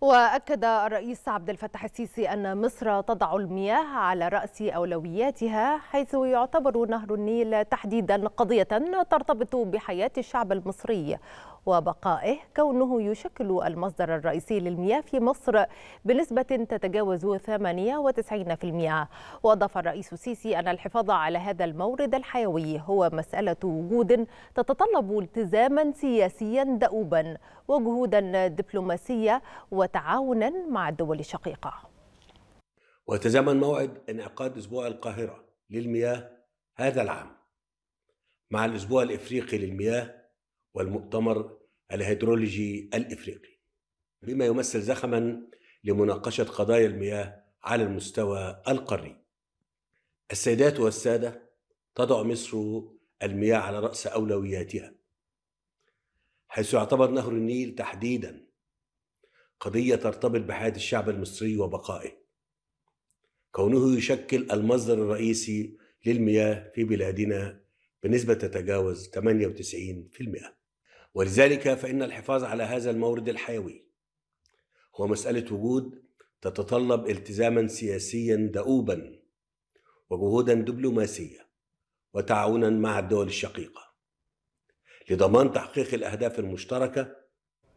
وأكد الرئيس عبد الفتاح السيسي أن مصر تضع المياه على رأس أولوياتها حيث يعتبر نهر النيل تحديدا قضية ترتبط بحياة الشعب المصري وبقائه كونه يشكل المصدر الرئيسي للمياه في مصر بنسبة تتجاوز 98% وأضاف الرئيس السيسي أن الحفاظ على هذا المورد الحيوي هو مسألة وجود تتطلب التزاما سياسيا دؤوبا وجهودا دبلوماسية وتعاونا مع الدول الشقيقة ويتزامن موعد انعقاد أسبوع القاهرة للمياه هذا العام مع الأسبوع الإفريقي للمياه والمؤتمر الهيدرولوجي الإفريقي بما يمثل زخما لمناقشة قضايا المياه على المستوى القاري السيدات والسادة تضع مصر المياه على رأس أولوياتها حيث يعتبر نهر النيل تحديدا قضية ترتبط بحياة الشعب المصري وبقائه كونه يشكل المصدر الرئيسي للمياه في بلادنا بنسبة تتجاوز 98% ولذلك فإن الحفاظ على هذا المورد الحيوي هو مسألة وجود تتطلب التزاما سياسيا دؤوبا وجهودا دبلوماسية وتعاونا مع الدول الشقيقة لضمان تحقيق الأهداف المشتركة